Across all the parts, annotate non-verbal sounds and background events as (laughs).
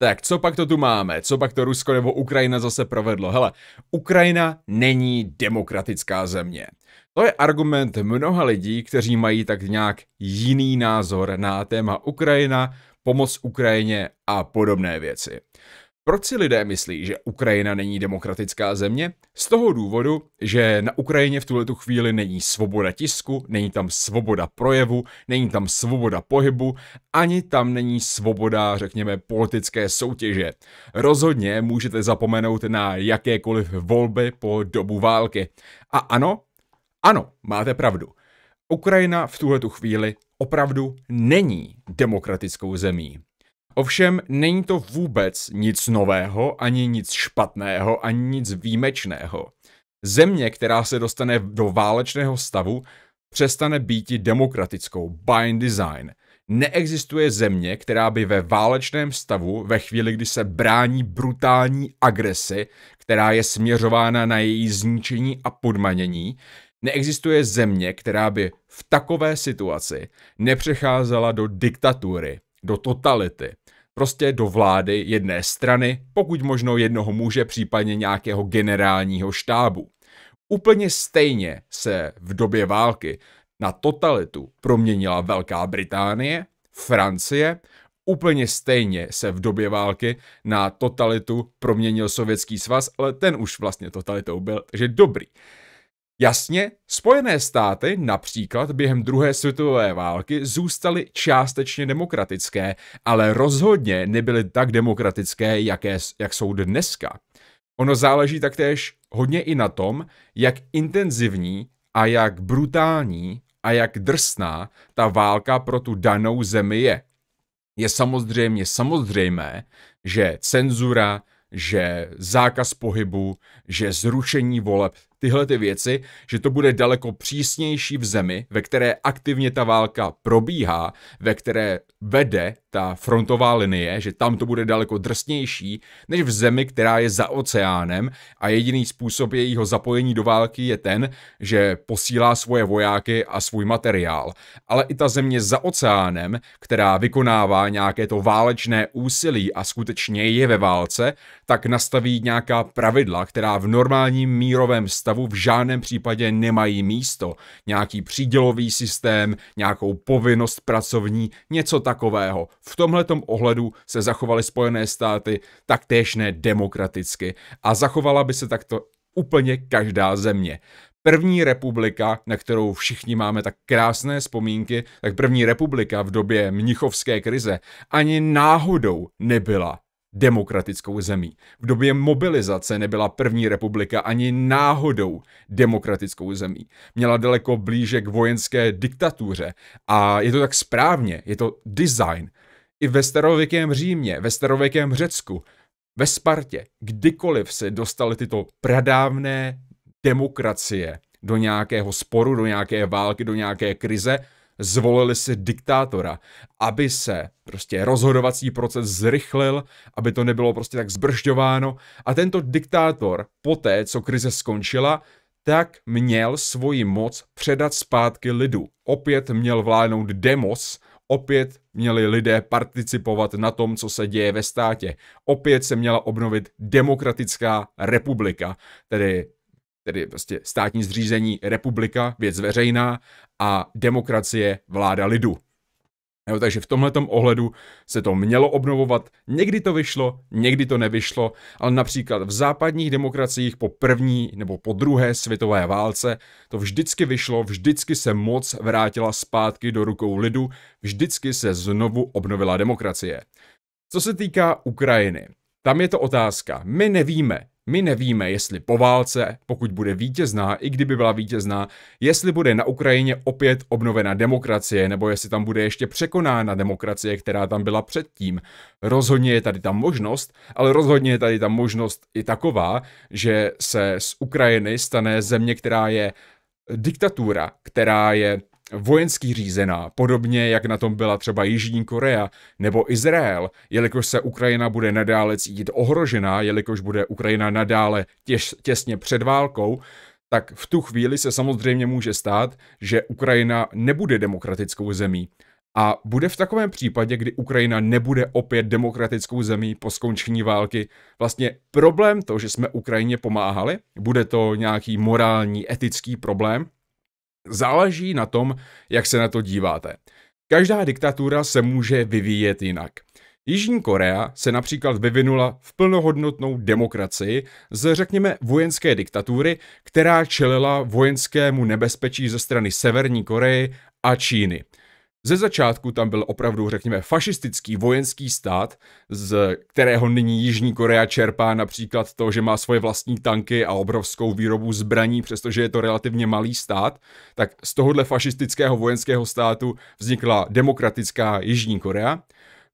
Tak, co pak to tu máme? Co pak to Rusko nebo Ukrajina zase provedlo? Hele, Ukrajina není demokratická země. To je argument mnoha lidí, kteří mají tak nějak jiný názor na téma Ukrajina, pomoc Ukrajině a podobné věci. Proč si lidé myslí, že Ukrajina není demokratická země? Z toho důvodu, že na Ukrajině v tuhle chvíli není svoboda tisku, není tam svoboda projevu, není tam svoboda pohybu, ani tam není svoboda, řekněme, politické soutěže. Rozhodně můžete zapomenout na jakékoliv volby po dobu války. A ano, ano, máte pravdu. Ukrajina v tuhle chvíli opravdu není demokratickou zemí. Ovšem není to vůbec nic nového, ani nic špatného, ani nic výjimečného. Země, která se dostane do válečného stavu, přestane být demokratickou by design. Neexistuje země, která by ve válečném stavu, ve chvíli, kdy se brání brutální agresi, která je směřována na její zničení a podmanění, neexistuje země, která by v takové situaci nepřecházela do diktatury, do totality. Prostě do vlády jedné strany, pokud možno jednoho muže, případně nějakého generálního štábu. Úplně stejně se v době války na totalitu proměnila Velká Británie, Francie, úplně stejně se v době války na totalitu proměnil Sovětský svaz, ale ten už vlastně totalitou byl, takže dobrý. Jasně, Spojené státy například během druhé světové války zůstaly částečně demokratické, ale rozhodně nebyly tak demokratické, jaké, jak jsou dneska. Ono záleží taktéž hodně i na tom, jak intenzivní a jak brutální a jak drsná ta válka pro tu danou zemi je. Je samozřejmě samozřejmé, že cenzura, že zákaz pohybu, že zrušení voleb tyhle ty věci, že to bude daleko přísnější v zemi, ve které aktivně ta válka probíhá, ve které vede ta frontová linie, že tam to bude daleko drsnější než v zemi, která je za oceánem a jediný způsob jejího zapojení do války je ten, že posílá svoje vojáky a svůj materiál. Ale i ta země za oceánem, která vykonává nějaké to válečné úsilí a skutečně je ve válce, tak nastaví nějaká pravidla, která v normálním mírovém stavu v žádném případě nemají místo. Nějaký přídělový systém, nějakou povinnost pracovní, něco takového. V tomhletom ohledu se zachovaly Spojené státy taktéž ne demokraticky a zachovala by se takto úplně každá země první republika, na kterou všichni máme tak krásné vzpomínky, tak první republika v době mnichovské krize ani náhodou nebyla demokratickou zemí. V době mobilizace nebyla první republika ani náhodou demokratickou zemí. Měla daleko blíže k vojenské diktatuře a je to tak správně, je to design, i ve starověkém Římě, ve starověkém Řecku, ve Spartě, kdykoliv se dostaly tyto pradávné demokracie do nějakého sporu, do nějaké války, do nějaké krize, zvolili si diktátora, aby se prostě rozhodovací proces zrychlil, aby to nebylo prostě tak zbržďováno a tento diktátor poté, co krize skončila, tak měl svoji moc předat zpátky lidu. Opět měl vládnout demos, Opět měli lidé participovat na tom, co se děje ve státě. Opět se měla obnovit demokratická republika, tedy tedy prostě státní zřízení republika, věc veřejná a demokracie vláda lidu. Jo, takže v tomhle ohledu se to mělo obnovovat, někdy to vyšlo, někdy to nevyšlo, ale například v západních demokraciích po první nebo po druhé světové válce to vždycky vyšlo, vždycky se moc vrátila zpátky do rukou lidu, vždycky se znovu obnovila demokracie. Co se týká Ukrajiny, tam je to otázka. My nevíme, my nevíme, jestli po válce, pokud bude vítězná, i kdyby byla vítězná, jestli bude na Ukrajině opět obnovena demokracie, nebo jestli tam bude ještě překonána demokracie, která tam byla předtím. Rozhodně je tady ta možnost, ale rozhodně je tady ta možnost i taková, že se z Ukrajiny stane země, která je diktatura, která je vojenský řízená, podobně jak na tom byla třeba Jižní Korea nebo Izrael, jelikož se Ukrajina bude nadále cítit ohrožená, jelikož bude Ukrajina nadále těž, těsně před válkou, tak v tu chvíli se samozřejmě může stát, že Ukrajina nebude demokratickou zemí. A bude v takovém případě, kdy Ukrajina nebude opět demokratickou zemí po skončení války, vlastně problém to, že jsme Ukrajině pomáhali, bude to nějaký morální, etický problém, Záleží na tom, jak se na to díváte. Každá diktatura se může vyvíjet jinak. Jižní Korea se například vyvinula v plnohodnotnou demokracii z, řekněme, vojenské diktatury, která čelila vojenskému nebezpečí ze strany Severní Koreje a Číny. Ze začátku tam byl opravdu, řekněme, fašistický vojenský stát, z kterého nyní Jižní Korea čerpá například to, že má svoje vlastní tanky a obrovskou výrobu zbraní, přestože je to relativně malý stát, tak z tohohle fašistického vojenského státu vznikla demokratická Jižní Korea.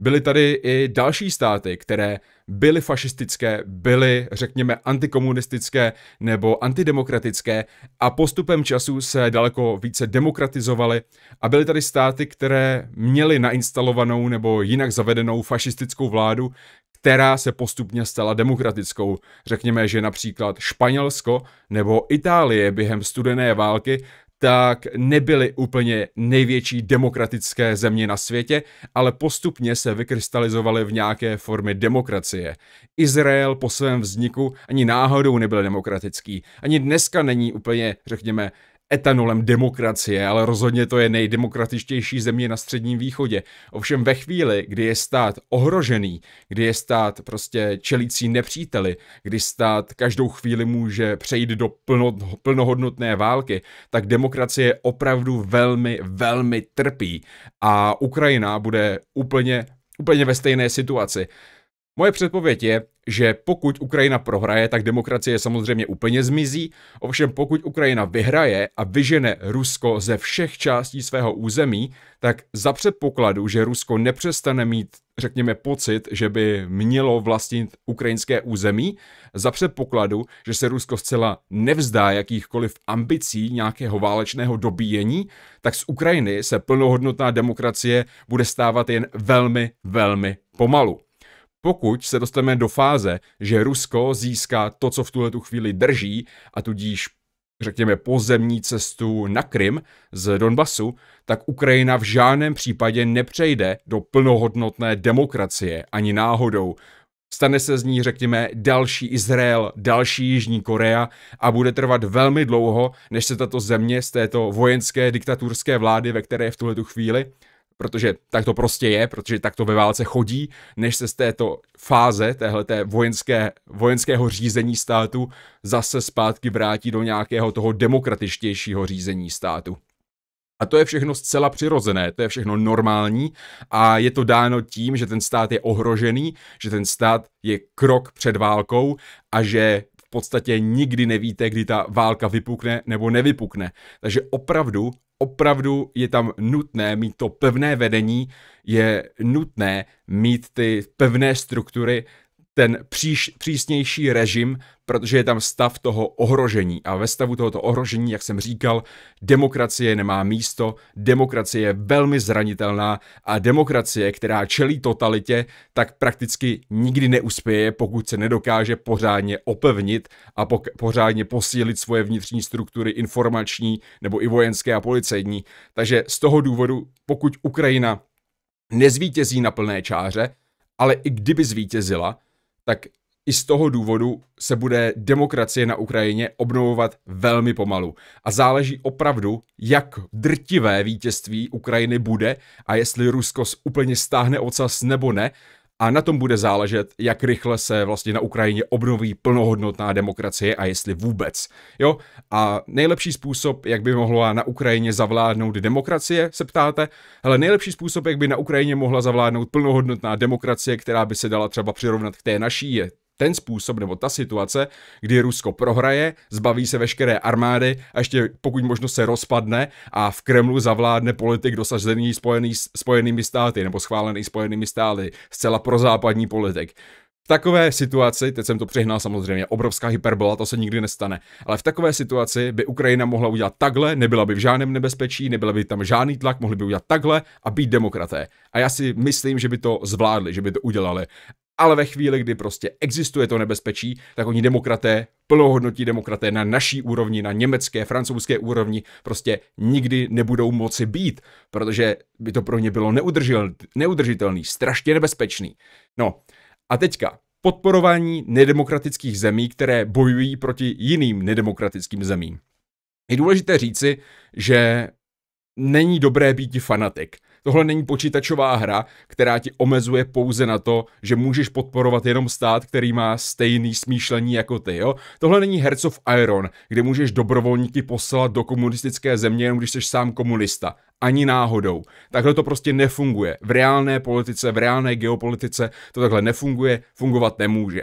Byly tady i další státy, které byly fašistické, byly, řekněme, antikomunistické nebo antidemokratické a postupem času se daleko více demokratizovaly a byly tady státy, které měly nainstalovanou nebo jinak zavedenou fašistickou vládu, která se postupně stala demokratickou. Řekněme, že například Španělsko nebo Itálie během studené války tak nebyly úplně největší demokratické země na světě, ale postupně se vykrystalizovaly v nějaké formě demokracie. Izrael po svém vzniku ani náhodou nebyl demokratický. Ani dneska není úplně, řekněme, etanolem demokracie, ale rozhodně to je nejdemokratičtější země na středním východě. Ovšem ve chvíli, kdy je stát ohrožený, kdy je stát prostě čelící nepříteli, kdy stát každou chvíli může přejít do plno, plnohodnotné války, tak demokracie opravdu velmi, velmi trpí a Ukrajina bude úplně úplně ve stejné situaci. Moje předpověď je, že pokud Ukrajina prohraje, tak demokracie samozřejmě úplně zmizí, ovšem pokud Ukrajina vyhraje a vyžene Rusko ze všech částí svého území, tak za předpokladu, že Rusko nepřestane mít, řekněme, pocit, že by mělo vlastnit ukrajinské území, za předpokladu, že se Rusko zcela nevzdá jakýchkoliv ambicí nějakého válečného dobíjení, tak z Ukrajiny se plnohodnotná demokracie bude stávat jen velmi, velmi pomalu. Pokud se dostaneme do fáze, že Rusko získá to, co v tuhle tu chvíli drží, a tudíž řekněme, pozemní cestu na Krym z Donbasu, tak Ukrajina v žádném případě nepřejde do plnohodnotné demokracie ani náhodou. Stane se z ní, řekněme, další Izrael, další Jižní Korea a bude trvat velmi dlouho, než se tato země z této vojenské diktaturské vlády, ve které je v tuhle tu chvíli, protože tak to prostě je, protože tak to ve válce chodí, než se z této fáze, téhleté vojenské, vojenského řízení státu, zase zpátky vrátí do nějakého toho demokratičtějšího řízení státu. A to je všechno zcela přirozené, to je všechno normální a je to dáno tím, že ten stát je ohrožený, že ten stát je krok před válkou a že v podstatě nikdy nevíte, kdy ta válka vypukne nebo nevypukne. Takže opravdu opravdu je tam nutné mít to pevné vedení, je nutné mít ty pevné struktury, ten příš, přísnější režim, protože je tam stav toho ohrožení. A ve stavu tohoto ohrožení, jak jsem říkal, demokracie nemá místo, demokracie je velmi zranitelná a demokracie, která čelí totalitě, tak prakticky nikdy neuspěje, pokud se nedokáže pořádně opevnit a pok- pořádně posílit svoje vnitřní struktury informační nebo i vojenské a policejní. Takže z toho důvodu, pokud Ukrajina nezvítězí na plné čáře, ale i kdyby zvítězila, tak i z toho důvodu se bude demokracie na Ukrajině obnovovat velmi pomalu. A záleží opravdu, jak drtivé vítězství Ukrajiny bude a jestli Rusko úplně stáhne ocas nebo ne, a na tom bude záležet, jak rychle se vlastně na Ukrajině obnoví plnohodnotná demokracie a jestli vůbec. Jo? A nejlepší způsob, jak by mohla na Ukrajině zavládnout demokracie, se ptáte? Ale nejlepší způsob, jak by na Ukrajině mohla zavládnout plnohodnotná demokracie, která by se dala třeba přirovnat k té naší, je ten způsob nebo ta situace, kdy Rusko prohraje, zbaví se veškeré armády a ještě pokud možno se rozpadne a v Kremlu zavládne politik dosažený spojený, spojenými státy nebo schválený spojenými státy, zcela prozápadní politik. V takové situaci, teď jsem to přehnal samozřejmě, obrovská hyperbola, to se nikdy nestane, ale v takové situaci by Ukrajina mohla udělat takhle, nebyla by v žádném nebezpečí, nebyla by tam žádný tlak, mohli by udělat takhle a být demokraté. A já si myslím, že by to zvládli, že by to udělali ale ve chvíli, kdy prostě existuje to nebezpečí, tak oni demokraté, plnohodnotí demokraté na naší úrovni, na německé, francouzské úrovni, prostě nikdy nebudou moci být, protože by to pro ně bylo neudržitelný, strašně nebezpečný. No a teďka, podporování nedemokratických zemí, které bojují proti jiným nedemokratickým zemím. Je důležité říci, že není dobré být fanatik. Tohle není počítačová hra, která ti omezuje pouze na to, že můžeš podporovat jenom stát, který má stejný smýšlení jako ty, jo? Tohle není Hearts of Iron, kde můžeš dobrovolníky poslat do komunistické země, jenom když jsi sám komunista. Ani náhodou. Takhle to prostě nefunguje. V reálné politice, v reálné geopolitice to takhle nefunguje, fungovat nemůže.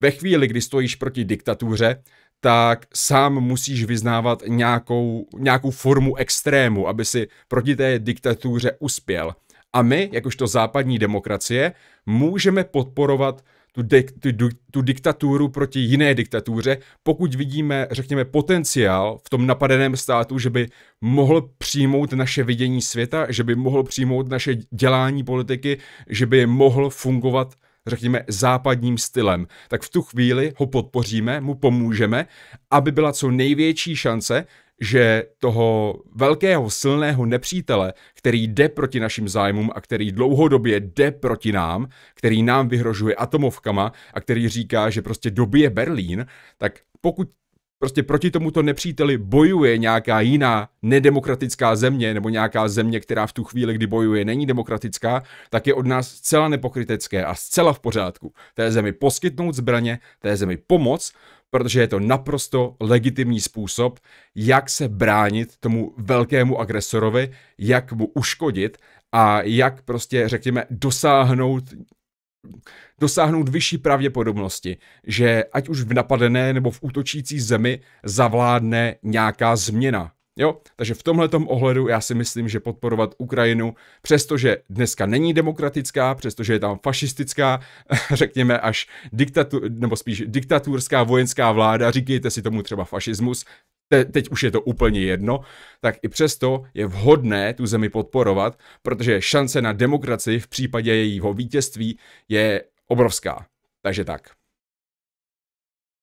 Ve chvíli, kdy stojíš proti diktatuře, tak sám musíš vyznávat nějakou, nějakou formu extrému, aby si proti té diktatuře uspěl. A my, jakožto západní demokracie, můžeme podporovat tu, dik, tu, tu diktaturu proti jiné diktatuře, pokud vidíme, řekněme, potenciál v tom napadeném státu, že by mohl přijmout naše vidění světa, že by mohl přijmout naše dělání politiky, že by mohl fungovat řekněme, západním stylem, tak v tu chvíli ho podpoříme, mu pomůžeme, aby byla co největší šance, že toho velkého, silného nepřítele, který jde proti našim zájmům a který dlouhodobě jde proti nám, který nám vyhrožuje atomovkama a který říká, že prostě dobije Berlín, tak pokud prostě proti tomuto nepříteli bojuje nějaká jiná nedemokratická země nebo nějaká země, která v tu chvíli, kdy bojuje, není demokratická, tak je od nás zcela nepokrytecké a zcela v pořádku té zemi poskytnout zbraně, té zemi pomoc, protože je to naprosto legitimní způsob, jak se bránit tomu velkému agresorovi, jak mu uškodit a jak prostě, řekněme, dosáhnout dosáhnout vyšší pravděpodobnosti, že ať už v napadené nebo v útočící zemi zavládne nějaká změna. Jo, takže v tomhle ohledu já si myslím, že podporovat Ukrajinu, přestože dneska není demokratická, přestože je tam fašistická, (laughs) řekněme až diktatu, nebo spíš diktaturská vojenská vláda, říkejte si tomu třeba fašismus, te, teď už je to úplně jedno, tak i přesto je vhodné tu zemi podporovat, protože šance na demokracii v případě jejího vítězství je obrovská. Takže tak.